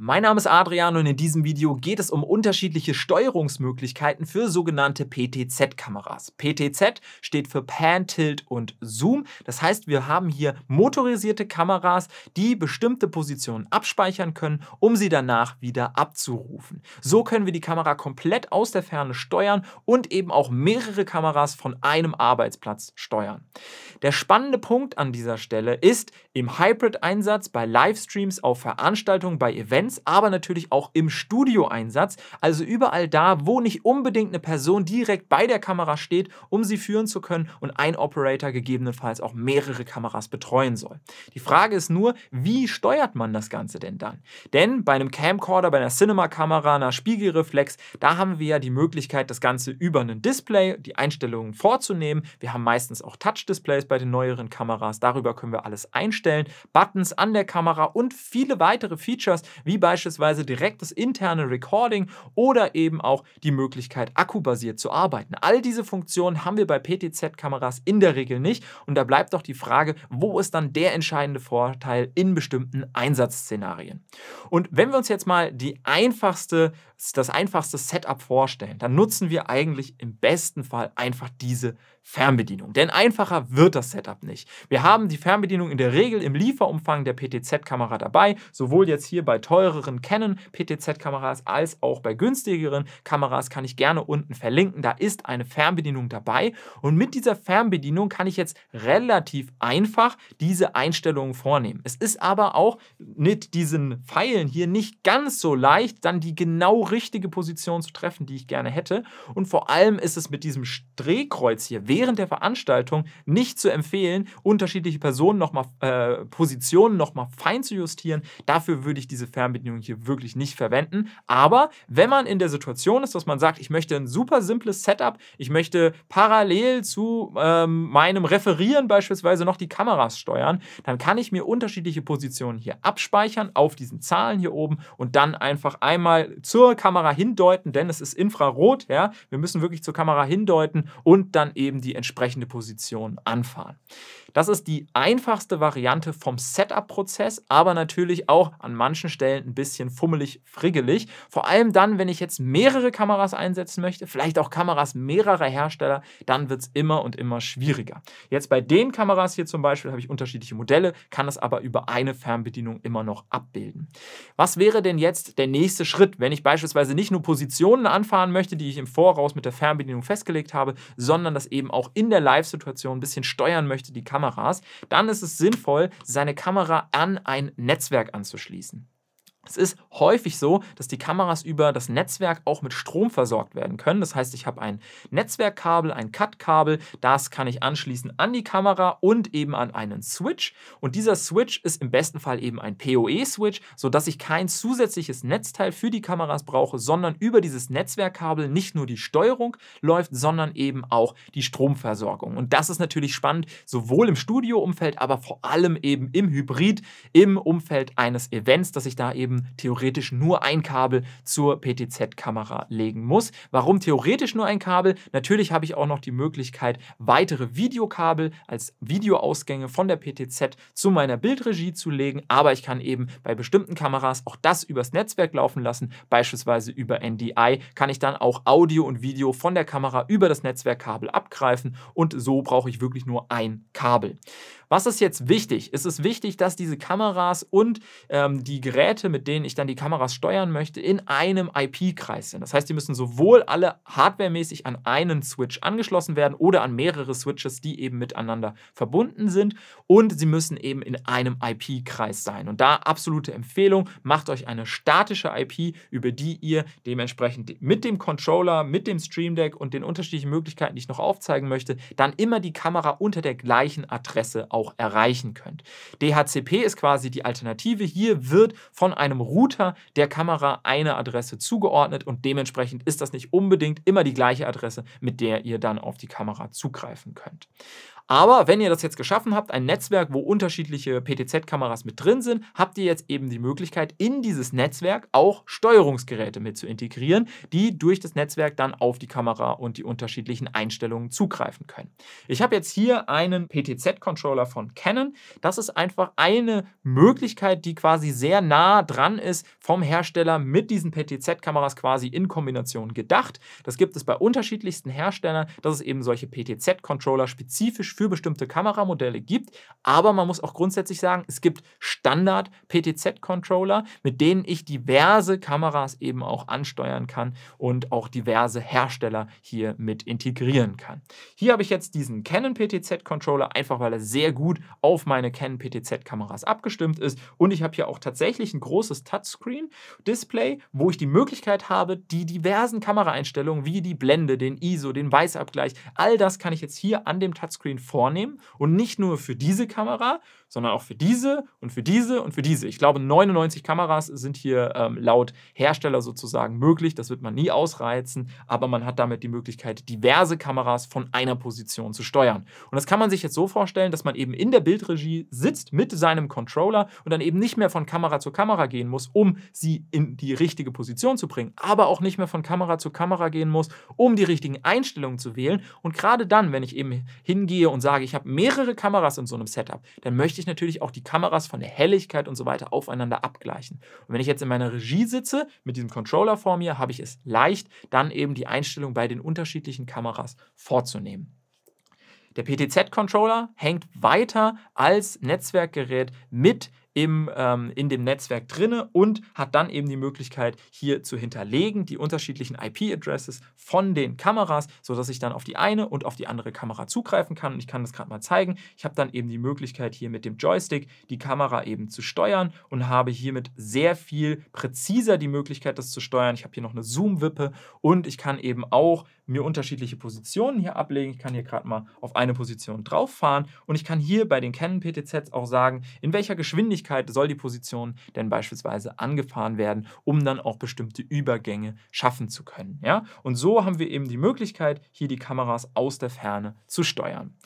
Mein Name ist Adrian und in diesem Video geht es um unterschiedliche Steuerungsmöglichkeiten für sogenannte PTZ-Kameras. PTZ steht für Pan, Tilt und Zoom. Das heißt, wir haben hier motorisierte Kameras, die bestimmte Positionen abspeichern können, um sie danach wieder abzurufen. So können wir die Kamera komplett aus der Ferne steuern und eben auch mehrere Kameras von einem Arbeitsplatz steuern. Der spannende Punkt an dieser Stelle ist im Hybrid-Einsatz bei Livestreams auf Veranstaltungen, bei Events, Events, aber natürlich auch im Studioeinsatz, also überall da, wo nicht unbedingt eine Person direkt bei der Kamera steht, um sie führen zu können und ein Operator gegebenenfalls auch mehrere Kameras betreuen soll. Die Frage ist nur, wie steuert man das Ganze denn dann? Denn bei einem Camcorder, bei einer Cinema-Kamera, einer Spiegelreflex, da haben wir ja die Möglichkeit, das Ganze über einen Display, die Einstellungen vorzunehmen. Wir haben meistens auch Touch-Displays bei den neueren Kameras, darüber können wir alles einstellen, Buttons an der Kamera und viele weitere Features wie wie beispielsweise das interne Recording oder eben auch die Möglichkeit, akkubasiert zu arbeiten. All diese Funktionen haben wir bei PTZ-Kameras in der Regel nicht und da bleibt doch die Frage, wo ist dann der entscheidende Vorteil in bestimmten Einsatzszenarien? Und wenn wir uns jetzt mal die einfachste, das einfachste Setup vorstellen, dann nutzen wir eigentlich im besten Fall einfach diese Fernbedienung. Denn einfacher wird das Setup nicht. Wir haben die Fernbedienung in der Regel im Lieferumfang der PTZ-Kamera dabei, sowohl jetzt hier bei teuren teureren Canon PTZ-Kameras als auch bei günstigeren Kameras kann ich gerne unten verlinken. Da ist eine Fernbedienung dabei und mit dieser Fernbedienung kann ich jetzt relativ einfach diese Einstellungen vornehmen. Es ist aber auch mit diesen Pfeilen hier nicht ganz so leicht, dann die genau richtige Position zu treffen, die ich gerne hätte. Und vor allem ist es mit diesem Drehkreuz hier während der Veranstaltung nicht zu empfehlen, unterschiedliche Personen nochmal, äh, Positionen nochmal fein zu justieren. Dafür würde ich diese Fernbedienung Rahmenbedingungen hier wirklich nicht verwenden. Aber wenn man in der Situation ist, dass man sagt, ich möchte ein super simples Setup, ich möchte parallel zu ähm, meinem Referieren beispielsweise noch die Kameras steuern, dann kann ich mir unterschiedliche Positionen hier abspeichern auf diesen Zahlen hier oben und dann einfach einmal zur Kamera hindeuten, denn es ist Infrarot, ja, wir müssen wirklich zur Kamera hindeuten und dann eben die entsprechende Position anfahren. Das ist die einfachste Variante vom Setup-Prozess, aber natürlich auch an manchen Stellen ein bisschen fummelig, friggelig. Vor allem dann, wenn ich jetzt mehrere Kameras einsetzen möchte, vielleicht auch Kameras mehrerer Hersteller, dann wird es immer und immer schwieriger. Jetzt bei den Kameras hier zum Beispiel habe ich unterschiedliche Modelle, kann das aber über eine Fernbedienung immer noch abbilden. Was wäre denn jetzt der nächste Schritt, wenn ich beispielsweise nicht nur Positionen anfahren möchte, die ich im Voraus mit der Fernbedienung festgelegt habe, sondern das eben auch in der Live-Situation ein bisschen steuern möchte, die Kameras, dann ist es sinnvoll, seine Kamera an ein Netzwerk anzuschließen. Es ist häufig so, dass die Kameras über das Netzwerk auch mit Strom versorgt werden können. Das heißt, ich habe ein Netzwerkkabel, ein Cut-Kabel, das kann ich anschließen an die Kamera und eben an einen Switch. Und dieser Switch ist im besten Fall eben ein PoE-Switch, sodass ich kein zusätzliches Netzteil für die Kameras brauche, sondern über dieses Netzwerkkabel nicht nur die Steuerung läuft, sondern eben auch die Stromversorgung. Und das ist natürlich spannend, sowohl im Studioumfeld, aber vor allem eben im Hybrid, im Umfeld eines Events, dass ich da eben eben theoretisch nur ein Kabel zur PTZ-Kamera legen muss. Warum theoretisch nur ein Kabel? Natürlich habe ich auch noch die Möglichkeit, weitere Videokabel als Videoausgänge von der PTZ zu meiner Bildregie zu legen, aber ich kann eben bei bestimmten Kameras auch das übers Netzwerk laufen lassen, beispielsweise über NDI kann ich dann auch Audio und Video von der Kamera über das Netzwerkkabel abgreifen und so brauche ich wirklich nur ein Kabel. Was ist jetzt wichtig? Es ist wichtig, dass diese Kameras und ähm, die Geräte, mit denen ich dann die Kameras steuern möchte, in einem IP-Kreis sind. Das heißt, die müssen sowohl alle hardwaremäßig an einen Switch angeschlossen werden oder an mehrere Switches, die eben miteinander verbunden sind und sie müssen eben in einem IP-Kreis sein. Und da absolute Empfehlung, macht euch eine statische IP, über die ihr dementsprechend mit dem Controller, mit dem Stream Deck und den unterschiedlichen Möglichkeiten, die ich noch aufzeigen möchte, dann immer die Kamera unter der gleichen Adresse auf auch erreichen könnt. DHCP ist quasi die Alternative. Hier wird von einem Router der Kamera eine Adresse zugeordnet und dementsprechend ist das nicht unbedingt immer die gleiche Adresse, mit der ihr dann auf die Kamera zugreifen könnt. Aber wenn ihr das jetzt geschaffen habt, ein Netzwerk, wo unterschiedliche PTZ-Kameras mit drin sind, habt ihr jetzt eben die Möglichkeit, in dieses Netzwerk auch Steuerungsgeräte mit zu integrieren, die durch das Netzwerk dann auf die Kamera und die unterschiedlichen Einstellungen zugreifen können. Ich habe jetzt hier einen PTZ-Controller von Canon. Das ist einfach eine Möglichkeit, die quasi sehr nah dran ist vom Hersteller mit diesen PTZ-Kameras quasi in Kombination gedacht. Das gibt es bei unterschiedlichsten Herstellern, dass es eben solche PTZ-Controller spezifisch für bestimmte Kameramodelle gibt. Aber man muss auch grundsätzlich sagen, es gibt Standard-PTZ-Controller, mit denen ich diverse Kameras eben auch ansteuern kann und auch diverse Hersteller hier mit integrieren kann. Hier habe ich jetzt diesen Canon PTZ-Controller, einfach weil er sehr gut gut auf meine Canon PTZ-Kameras abgestimmt ist. Und ich habe hier auch tatsächlich ein großes Touchscreen-Display, wo ich die Möglichkeit habe, die diversen Kameraeinstellungen wie die Blende, den ISO, den Weißabgleich, all das kann ich jetzt hier an dem Touchscreen vornehmen. Und nicht nur für diese Kamera, sondern auch für diese und für diese und für diese. Ich glaube, 99 Kameras sind hier ähm, laut Hersteller sozusagen möglich. Das wird man nie ausreizen, aber man hat damit die Möglichkeit, diverse Kameras von einer Position zu steuern. Und das kann man sich jetzt so vorstellen, dass man eben eben in der Bildregie sitzt mit seinem Controller und dann eben nicht mehr von Kamera zu Kamera gehen muss, um sie in die richtige Position zu bringen, aber auch nicht mehr von Kamera zu Kamera gehen muss, um die richtigen Einstellungen zu wählen. Und gerade dann, wenn ich eben hingehe und sage, ich habe mehrere Kameras in so einem Setup, dann möchte ich natürlich auch die Kameras von der Helligkeit und so weiter aufeinander abgleichen. Und wenn ich jetzt in meiner Regie sitze, mit diesem Controller vor mir, habe ich es leicht, dann eben die Einstellung bei den unterschiedlichen Kameras vorzunehmen. Der PTZ-Controller hängt weiter als Netzwerkgerät mit im, ähm, in dem Netzwerk drinne und hat dann eben die Möglichkeit, hier zu hinterlegen die unterschiedlichen ip adresses von den Kameras, sodass ich dann auf die eine und auf die andere Kamera zugreifen kann. Und ich kann das gerade mal zeigen. Ich habe dann eben die Möglichkeit, hier mit dem Joystick die Kamera eben zu steuern und habe hiermit sehr viel präziser die Möglichkeit, das zu steuern. Ich habe hier noch eine Zoom-Wippe und ich kann eben auch mir unterschiedliche Positionen hier ablegen. Ich kann hier gerade mal auf eine Position drauf fahren und ich kann hier bei den Canon PTZs auch sagen, in welcher Geschwindigkeit soll die Position denn beispielsweise angefahren werden, um dann auch bestimmte Übergänge schaffen zu können. Ja? Und so haben wir eben die Möglichkeit, hier die Kameras aus der Ferne zu steuern.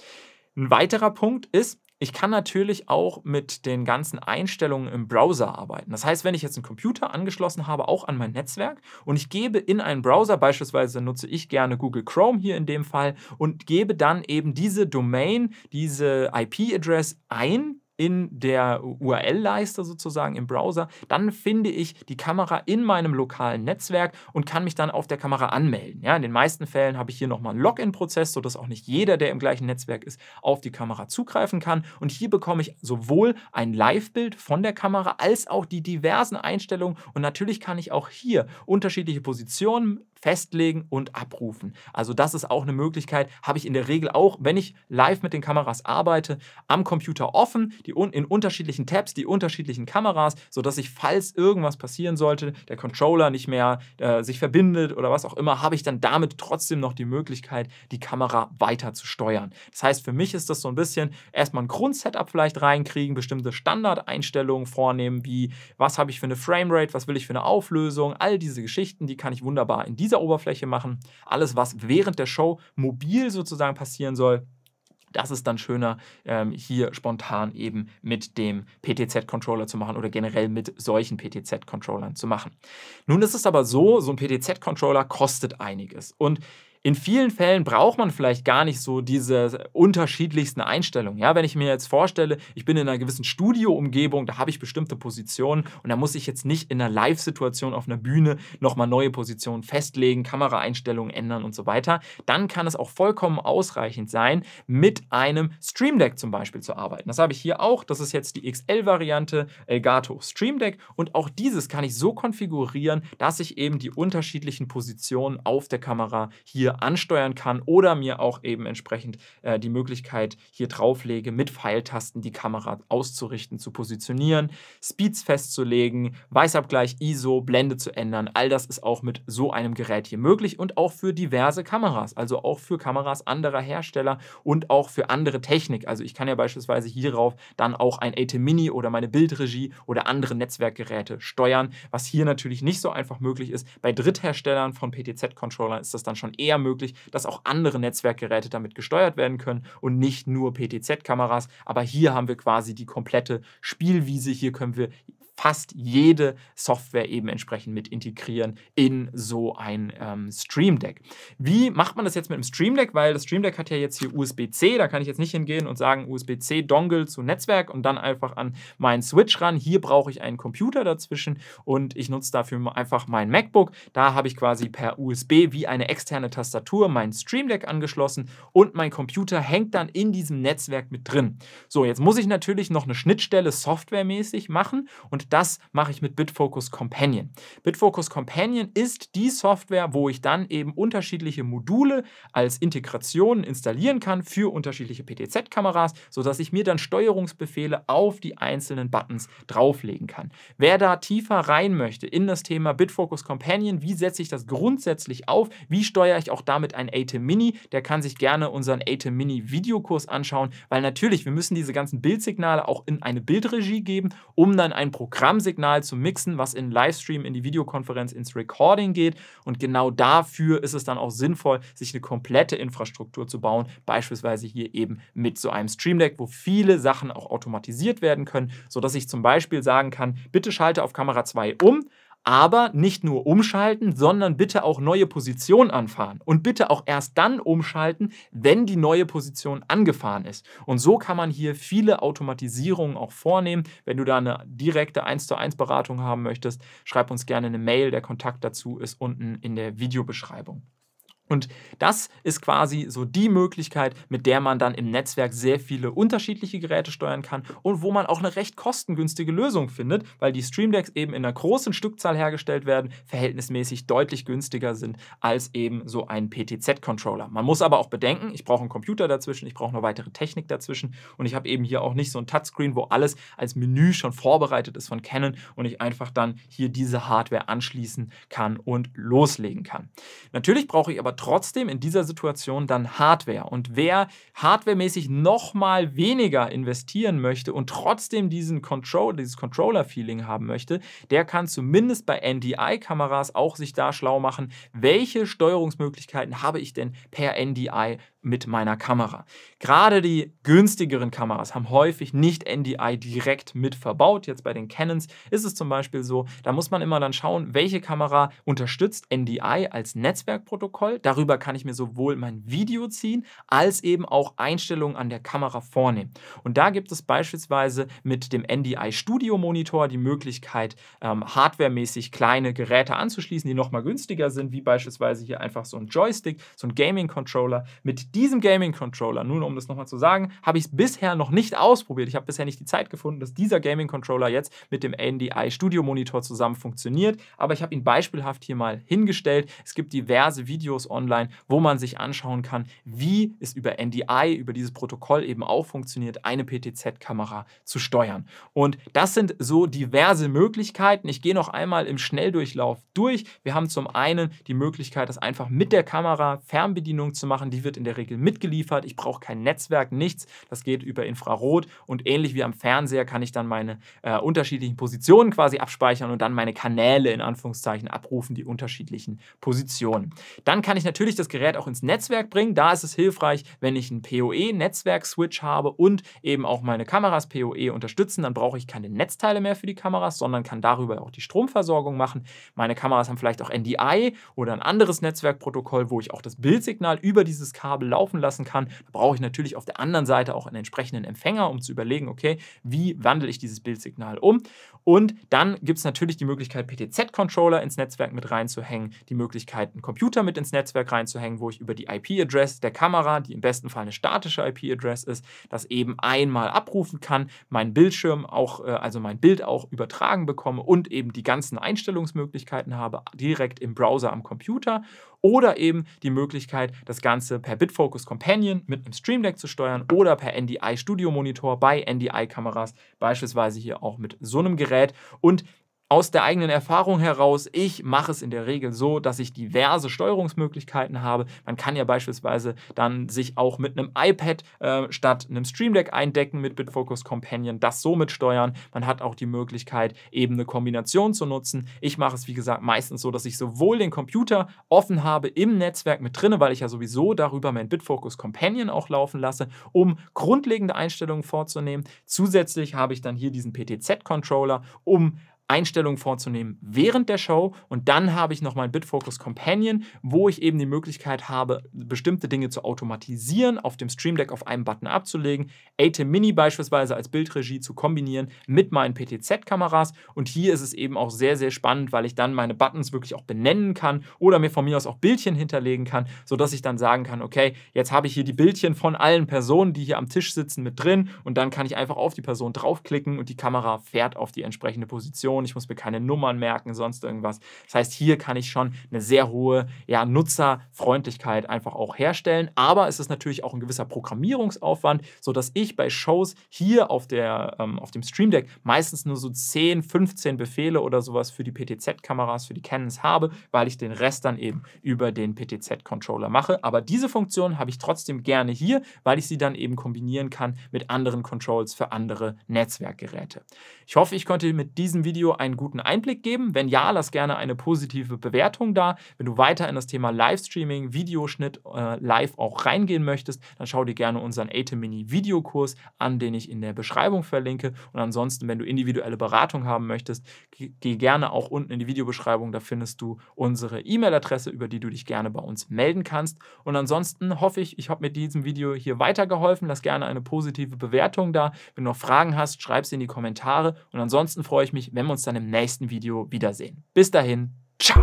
Ein weiterer Punkt ist, ich kann natürlich auch mit den ganzen Einstellungen im Browser arbeiten. Das heißt, wenn ich jetzt einen Computer angeschlossen habe, auch an mein Netzwerk und ich gebe in einen Browser, beispielsweise nutze ich gerne Google Chrome hier in dem Fall und gebe dann eben diese Domain, diese IP-Address ein in der URL-Leiste sozusagen im Browser, dann finde ich die Kamera in meinem lokalen Netzwerk und kann mich dann auf der Kamera anmelden. Ja, in den meisten Fällen habe ich hier nochmal einen Login-Prozess, sodass auch nicht jeder, der im gleichen Netzwerk ist, auf die Kamera zugreifen kann. Und hier bekomme ich sowohl ein Live-Bild von der Kamera als auch die diversen Einstellungen. Und natürlich kann ich auch hier unterschiedliche Positionen festlegen und abrufen. Also das ist auch eine Möglichkeit, habe ich in der Regel auch, wenn ich live mit den Kameras arbeite, am Computer offen, die un in unterschiedlichen Tabs, die unterschiedlichen Kameras, sodass ich, falls irgendwas passieren sollte, der Controller nicht mehr äh, sich verbindet oder was auch immer, habe ich dann damit trotzdem noch die Möglichkeit, die Kamera weiter zu steuern. Das heißt, für mich ist das so ein bisschen erstmal ein Grundsetup vielleicht reinkriegen, bestimmte Standardeinstellungen vornehmen, wie was habe ich für eine Framerate, was will ich für eine Auflösung, all diese Geschichten, die kann ich wunderbar in dieser dieser Oberfläche machen. Alles, was während der Show mobil sozusagen passieren soll, das ist dann schöner, ähm, hier spontan eben mit dem PTZ-Controller zu machen oder generell mit solchen PTZ-Controllern zu machen. Nun ist es aber so, so ein PTZ-Controller kostet einiges. Und in vielen Fällen braucht man vielleicht gar nicht so diese unterschiedlichsten Einstellungen. Ja, wenn ich mir jetzt vorstelle, ich bin in einer gewissen Studioumgebung, da habe ich bestimmte Positionen und da muss ich jetzt nicht in einer Live-Situation auf einer Bühne nochmal neue Positionen festlegen, Kameraeinstellungen ändern und so weiter, dann kann es auch vollkommen ausreichend sein, mit einem Stream Deck zum Beispiel zu arbeiten. Das habe ich hier auch. Das ist jetzt die XL-Variante Elgato Stream Deck und auch dieses kann ich so konfigurieren, dass ich eben die unterschiedlichen Positionen auf der Kamera hier ansteuern kann oder mir auch eben entsprechend äh, die Möglichkeit hier drauflege, mit Pfeiltasten die Kamera auszurichten, zu positionieren, Speeds festzulegen, Weißabgleich, ISO, Blende zu ändern. All das ist auch mit so einem Gerät hier möglich und auch für diverse Kameras, also auch für Kameras anderer Hersteller und auch für andere Technik. Also ich kann ja beispielsweise hierauf dann auch ein AT Mini oder meine Bildregie oder andere Netzwerkgeräte steuern, was hier natürlich nicht so einfach möglich ist. Bei Drittherstellern von PTZ-Controllern ist das dann schon eher möglich, dass auch andere Netzwerkgeräte damit gesteuert werden können und nicht nur PTZ-Kameras. Aber hier haben wir quasi die komplette Spielwiese. Hier können wir fast jede Software eben entsprechend mit integrieren in so ein ähm, Stream Deck. Wie macht man das jetzt mit dem Stream Deck? Weil das Stream Deck hat ja jetzt hier USB-C, da kann ich jetzt nicht hingehen und sagen USB-C-Dongle zu Netzwerk und dann einfach an meinen Switch ran. Hier brauche ich einen Computer dazwischen und ich nutze dafür einfach mein MacBook. Da habe ich quasi per USB wie eine externe Tastatur mein Stream Deck angeschlossen und mein Computer hängt dann in diesem Netzwerk mit drin. So, jetzt muss ich natürlich noch eine Schnittstelle softwaremäßig machen und und das mache ich mit Bitfocus Companion. Bitfocus Companion ist die Software, wo ich dann eben unterschiedliche Module als Integrationen installieren kann für unterschiedliche PTZ-Kameras, sodass ich mir dann Steuerungsbefehle auf die einzelnen Buttons drauflegen kann. Wer da tiefer rein möchte in das Thema Bitfocus Companion, wie setze ich das grundsätzlich auf, wie steuere ich auch damit ein ATEM Mini, der kann sich gerne unseren ATEM Mini Videokurs anschauen, weil natürlich, wir müssen diese ganzen Bildsignale auch in eine Bildregie geben, um dann ein Programm Programmsignal zu mixen, was in Livestream, in die Videokonferenz, ins Recording geht. Und genau dafür ist es dann auch sinnvoll, sich eine komplette Infrastruktur zu bauen, beispielsweise hier eben mit so einem Stream Deck, wo viele Sachen auch automatisiert werden können, sodass ich zum Beispiel sagen kann, bitte schalte auf Kamera 2 um aber nicht nur umschalten, sondern bitte auch neue Positionen anfahren. Und bitte auch erst dann umschalten, wenn die neue Position angefahren ist. Und so kann man hier viele Automatisierungen auch vornehmen. Wenn du da eine direkte 1 zu 1 Beratung haben möchtest, schreib uns gerne eine Mail. Der Kontakt dazu ist unten in der Videobeschreibung. Und das ist quasi so die Möglichkeit, mit der man dann im Netzwerk sehr viele unterschiedliche Geräte steuern kann und wo man auch eine recht kostengünstige Lösung findet, weil die Stream Decks eben in einer großen Stückzahl hergestellt werden, verhältnismäßig deutlich günstiger sind als eben so ein PTZ-Controller. Man muss aber auch bedenken, ich brauche einen Computer dazwischen, ich brauche noch weitere Technik dazwischen und ich habe eben hier auch nicht so ein Touchscreen, wo alles als Menü schon vorbereitet ist von Canon und ich einfach dann hier diese Hardware anschließen kann und loslegen kann. Natürlich brauche ich aber trotzdem in dieser Situation dann Hardware. Und wer hardwaremäßig nochmal weniger investieren möchte und trotzdem diesen Control, dieses Controller-Feeling haben möchte, der kann zumindest bei NDI-Kameras auch sich da schlau machen, welche Steuerungsmöglichkeiten habe ich denn per NDI mit meiner Kamera. Gerade die günstigeren Kameras haben häufig nicht NDI direkt mit verbaut. Jetzt bei den Canons ist es zum Beispiel so, da muss man immer dann schauen, welche Kamera unterstützt NDI als Netzwerkprotokoll. Darüber kann ich mir sowohl mein Video ziehen, als eben auch Einstellungen an der Kamera vornehmen. Und da gibt es beispielsweise mit dem NDI Studio Monitor die Möglichkeit, ähm, hardwaremäßig kleine Geräte anzuschließen, die nochmal günstiger sind, wie beispielsweise hier einfach so ein Joystick, so ein Gaming-Controller. Mit diesem Gaming-Controller, nun um das nochmal zu sagen, habe ich es bisher noch nicht ausprobiert. Ich habe bisher nicht die Zeit gefunden, dass dieser Gaming-Controller jetzt mit dem NDI Studio Monitor zusammen funktioniert. Aber ich habe ihn beispielhaft hier mal hingestellt. Es gibt diverse Videos Online, wo man sich anschauen kann, wie es über NDI, über dieses Protokoll eben auch funktioniert, eine PTZ-Kamera zu steuern. Und das sind so diverse Möglichkeiten. Ich gehe noch einmal im Schnelldurchlauf durch. Wir haben zum einen die Möglichkeit, das einfach mit der Kamera Fernbedienung zu machen. Die wird in der Regel mitgeliefert. Ich brauche kein Netzwerk, nichts. Das geht über Infrarot und ähnlich wie am Fernseher kann ich dann meine äh, unterschiedlichen Positionen quasi abspeichern und dann meine Kanäle in Anführungszeichen abrufen, die unterschiedlichen Positionen. Dann kann ich ich natürlich das Gerät auch ins Netzwerk bringen. Da ist es hilfreich, wenn ich einen PoE-Netzwerk-Switch habe und eben auch meine Kameras PoE unterstützen. Dann brauche ich keine Netzteile mehr für die Kameras, sondern kann darüber auch die Stromversorgung machen. Meine Kameras haben vielleicht auch NDI oder ein anderes Netzwerkprotokoll, wo ich auch das Bildsignal über dieses Kabel laufen lassen kann. Da brauche ich natürlich auf der anderen Seite auch einen entsprechenden Empfänger, um zu überlegen, okay, wie wandle ich dieses Bildsignal um? Und dann gibt es natürlich die Möglichkeit, PTZ-Controller ins Netzwerk mit reinzuhängen, die Möglichkeit, einen Computer mit ins Netzwerk Netzwerk reinzuhängen, wo ich über die ip adresse der Kamera, die im besten Fall eine statische ip adresse ist, das eben einmal abrufen kann, meinen Bildschirm auch, äh, also mein Bild auch übertragen bekomme und eben die ganzen Einstellungsmöglichkeiten habe, direkt im Browser am Computer oder eben die Möglichkeit, das Ganze per Bitfocus Companion mit einem Stream Deck zu steuern oder per NDI Studio Monitor bei NDI Kameras, beispielsweise hier auch mit so einem Gerät und aus der eigenen Erfahrung heraus, ich mache es in der Regel so, dass ich diverse Steuerungsmöglichkeiten habe. Man kann ja beispielsweise dann sich auch mit einem iPad äh, statt einem Stream Deck eindecken mit Bitfocus Companion, das somit steuern. Man hat auch die Möglichkeit, eben eine Kombination zu nutzen. Ich mache es, wie gesagt, meistens so, dass ich sowohl den Computer offen habe im Netzwerk mit drinne, weil ich ja sowieso darüber mein Bitfocus Companion auch laufen lasse, um grundlegende Einstellungen vorzunehmen. Zusätzlich habe ich dann hier diesen PTZ-Controller, um Einstellungen vorzunehmen während der Show und dann habe ich noch mein Bitfocus Companion, wo ich eben die Möglichkeit habe, bestimmte Dinge zu automatisieren, auf dem Stream Deck auf einem Button abzulegen, ATEM Mini beispielsweise als Bildregie zu kombinieren mit meinen PTZ-Kameras und hier ist es eben auch sehr, sehr spannend, weil ich dann meine Buttons wirklich auch benennen kann oder mir von mir aus auch Bildchen hinterlegen kann, sodass ich dann sagen kann, okay, jetzt habe ich hier die Bildchen von allen Personen, die hier am Tisch sitzen, mit drin und dann kann ich einfach auf die Person draufklicken und die Kamera fährt auf die entsprechende Position Informationen, ich muss mir keine Nummern merken, sonst irgendwas. Das heißt, hier kann ich schon eine sehr hohe ja, Nutzerfreundlichkeit einfach auch herstellen. Aber es ist natürlich auch ein gewisser Programmierungsaufwand, sodass ich bei Shows hier auf, der, ähm, auf dem Stream Deck meistens nur so 10, 15 Befehle oder sowas für die PTZ-Kameras, für die Canons habe, weil ich den Rest dann eben über den PTZ-Controller mache. Aber diese Funktion habe ich trotzdem gerne hier, weil ich sie dann eben kombinieren kann mit anderen Controls für andere Netzwerkgeräte. Ich hoffe, ich konnte mit diesem Video Video einen guten Einblick geben? Wenn ja, lass gerne eine positive Bewertung da. Wenn du weiter in das Thema Livestreaming, Videoschnitt äh, live auch reingehen möchtest, dann schau dir gerne unseren Atem Mini Videokurs an, den ich in der Beschreibung verlinke. Und ansonsten, wenn du individuelle Beratung haben möchtest, geh gerne auch unten in die Videobeschreibung. Da findest du unsere E-Mail-Adresse, über die du dich gerne bei uns melden kannst. Und ansonsten hoffe ich, ich habe mit diesem Video hier weitergeholfen. Lass gerne eine positive Bewertung da. Wenn du noch Fragen hast, schreib sie in die Kommentare. Und ansonsten freue ich mich, wenn wir uns dann im nächsten Video wiedersehen. Bis dahin, ciao!